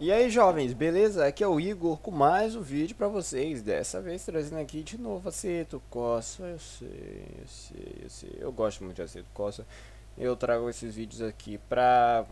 E aí jovens, beleza? Aqui é o Igor com mais um vídeo pra vocês Dessa vez trazendo aqui de novo Aceto Costa Eu sei, eu sei, eu sei Eu gosto muito de Aceto Costa Eu trago esses vídeos aqui pra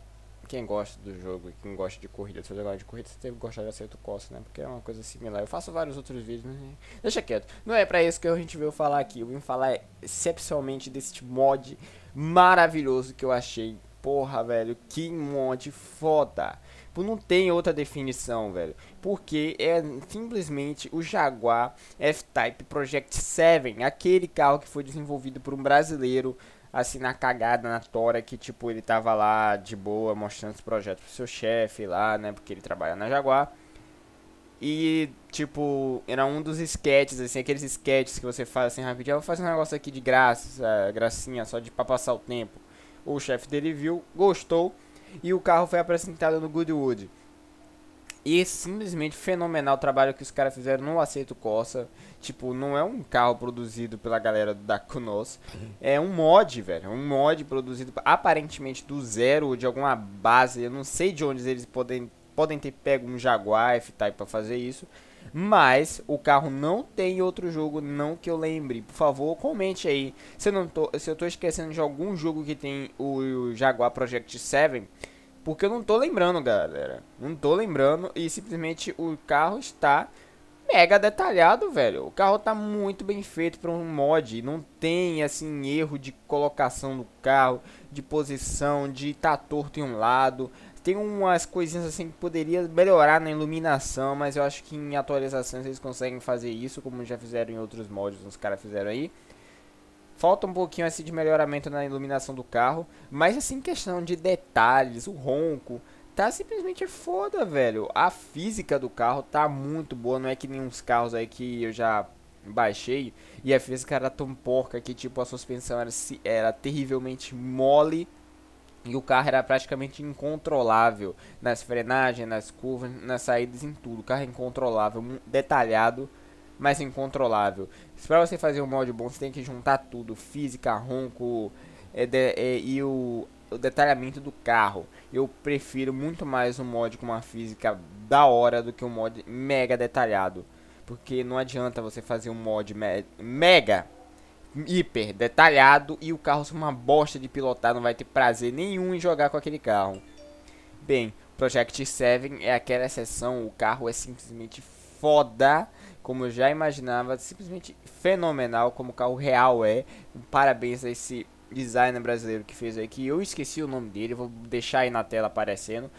quem gosta do jogo e quem gosta de corrida Se você gosta de corrida, você deve gostar de Aceto Costa, né? Porque é uma coisa similar Eu faço vários outros vídeos, né? Deixa quieto Não é pra isso que a gente veio falar aqui Eu vim falar excepcionalmente desse mod maravilhoso que eu achei porra, velho, que monte foda. Tipo, não tem outra definição, velho. Porque é simplesmente o Jaguar F-Type Project 7, aquele carro que foi desenvolvido por um brasileiro assim na cagada, na tora, que tipo, ele tava lá de boa mostrando os projetos pro seu chefe lá, né? Porque ele trabalha na Jaguar. E, tipo, era um dos sketches, assim, aqueles sketches que você faz assim rapidinho. Eu ah, vou fazer um negócio aqui de graça, gracinha, só de pra passar o tempo o chefe dele viu, gostou e o carro foi apresentado no Goodwood. E é simplesmente fenomenal o trabalho que os caras fizeram no Aceito Corsa. Tipo, não é um carro produzido pela galera da Kunos. É um mod, velho. É um mod produzido aparentemente do zero, de alguma base. Eu não sei de onde eles podem, podem ter pego um Jaguar F-Type pra fazer isso. Mas o carro não tem outro jogo, não que eu lembre. Por favor, comente aí. Se eu, não tô, se eu tô esquecendo de algum jogo que tem o, o Jaguar Project 7. Porque eu não tô lembrando, galera. Não tô lembrando. E simplesmente o carro está mega detalhado, velho. O carro tá muito bem feito para um mod. Não tem, assim, erro de colocação do carro, de posição, de tá torto em um lado. Tem umas coisinhas assim que poderia melhorar na iluminação, mas eu acho que em atualizações eles conseguem fazer isso, como já fizeram em outros mods, os caras fizeram aí. Falta um pouquinho assim de melhoramento na iluminação do carro, mas assim questão de detalhes, o ronco, tá simplesmente foda, velho. A física do carro tá muito boa, não é que nenhum carros aí que eu já baixei e a física era tão porca que tipo a suspensão era, era terrivelmente mole e o carro era praticamente incontrolável nas frenagens, nas curvas, nas saídas, em tudo. O carro é incontrolável, detalhado, mas incontrolável. Para você fazer um mod bom, você tem que juntar tudo: física, ronco, é, é, e o, o detalhamento do carro. Eu prefiro muito mais um mod com uma física da hora do que um mod mega detalhado. Porque não adianta você fazer um mod me mega, hiper detalhado e o carro ser uma bosta de pilotar. Não vai ter prazer nenhum em jogar com aquele carro. Bem, Project 7 é aquela exceção. O carro é simplesmente foda como eu já imaginava, simplesmente fenomenal como o carro real é. Parabéns a esse designer brasileiro que fez aí, que eu esqueci o nome dele, vou deixar aí na tela aparecendo.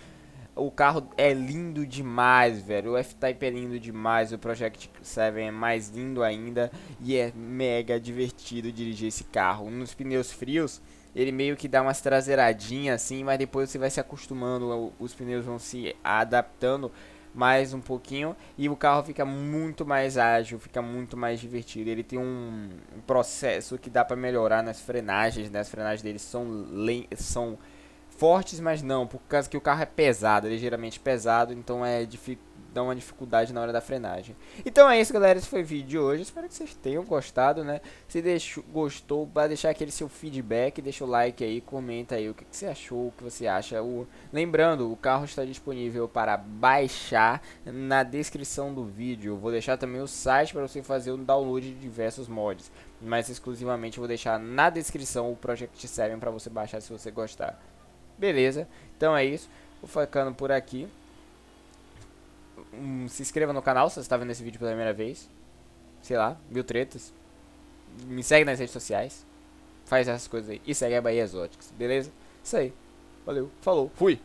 O carro é lindo demais, velho. O F-Type é lindo demais. O Project 7 é mais lindo ainda. E é mega divertido dirigir esse carro. Nos pneus frios, ele meio que dá umas traseiradinhas assim, mas depois você vai se acostumando. Os pneus vão se adaptando mais um pouquinho e o carro fica muito mais ágil, fica muito mais divertido. Ele tem um processo que dá para melhorar nas frenagens, né? As frenagens dele são são fortes, mas não, por causa que o carro é pesado, ligeiramente é pesado, então é difícil dá uma dificuldade na hora da frenagem. Então é isso, galera. Esse foi o vídeo de hoje. Espero que vocês tenham gostado, né? Se deixou, gostou, para deixar aquele seu feedback, deixa o like aí, comenta aí o que, que você achou, o que você acha. O... Lembrando, o carro está disponível para baixar na descrição do vídeo. Eu vou deixar também o site para você fazer o download de diversos mods. Mas exclusivamente vou deixar na descrição o Project 7 para você baixar se você gostar. Beleza? Então é isso. Vou ficando por aqui um, se inscreva no canal se você está vendo esse vídeo pela primeira vez. Sei lá, mil tretas. Me segue nas redes sociais. Faz essas coisas aí. E segue a Bahia Exóticas beleza? Isso aí. Valeu, falou, fui!